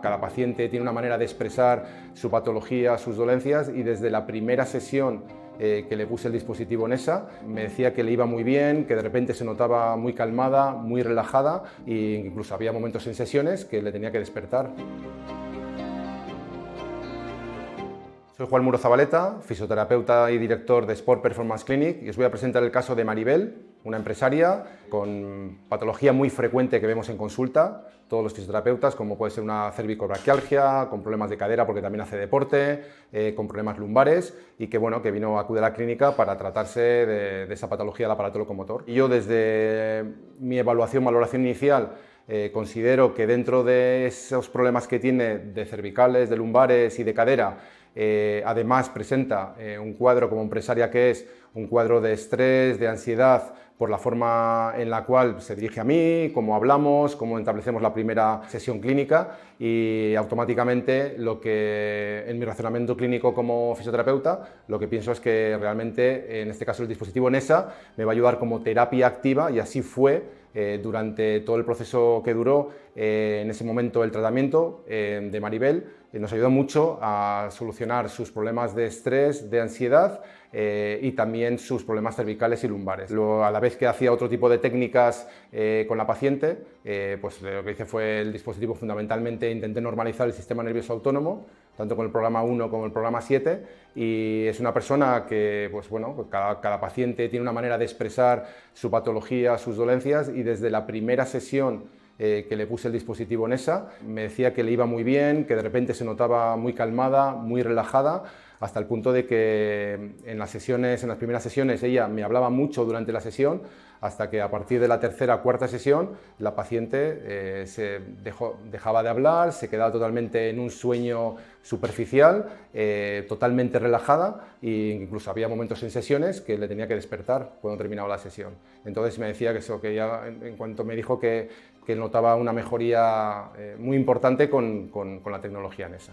Cada paciente tiene una manera de expresar su patología, sus dolencias y desde la primera sesión eh, que le puse el dispositivo en esa, me decía que le iba muy bien, que de repente se notaba muy calmada, muy relajada e incluso había momentos en sesiones que le tenía que despertar. Soy Juan Muro Zabaleta, fisioterapeuta y director de Sport Performance Clinic y os voy a presentar el caso de Maribel, una empresaria con patología muy frecuente que vemos en consulta, todos los fisioterapeutas, como puede ser una cervicobrachialgia, con problemas de cadera porque también hace deporte, eh, con problemas lumbares y que bueno, que vino a acudir a la clínica para tratarse de, esa patología del aparato locomotor. Y yo desde mi evaluación, valoración inicial, eh, considero que dentro de esos problemas que tiene de cervicales, de lumbares y de cadera, eh, además presenta eh, un cuadro como empresaria que es un cuadro de estrés, de ansiedad, por la forma en la cual se dirige a mí, cómo hablamos, cómo establecemos la primera sesión clínica y automáticamente lo que en mi razonamiento clínico como fisioterapeuta, lo que pienso es que realmente en este caso el dispositivo NESA me va a ayudar como terapia activa y así fue eh, durante todo el proceso que duró eh, en ese momento el tratamiento eh, de Maribel. nos ayudó mucho a solucionar sus problemas de estrés, de ansiedad eh, y también sus problemas cervicales y lumbares. a la vez que hacía otro tipo de técnicas eh, con la paciente, eh, pues lo que hice fue el dispositivo fundamentalmente intenté normalizar el sistema nervioso autónomo, tanto con el programa 1 como el programa 7, y es una persona que, pues bueno, pues, cada, paciente tiene una manera de expresar su patología, sus dolencias, y desde la primera sesión que le puse el dispositivo en esa. Me decía que le iba muy bien, que de repente se notaba muy calmada, muy relajada hasta el punto de que en las sesiones, en las primeras sesiones, ella me hablaba mucho durante la sesión, hasta que a partir de la tercera o cuarta sesión, la paciente eh, se dejaba de hablar, se quedaba totalmente en un sueño superficial, eh, totalmente relajada, e incluso había momentos en sesiones que le tenía que despertar cuando terminaba la sesión. Entonces me decía que eso, que ella en, cuanto me dijo que, notaba una mejoría eh, muy importante con la tecnología en esa.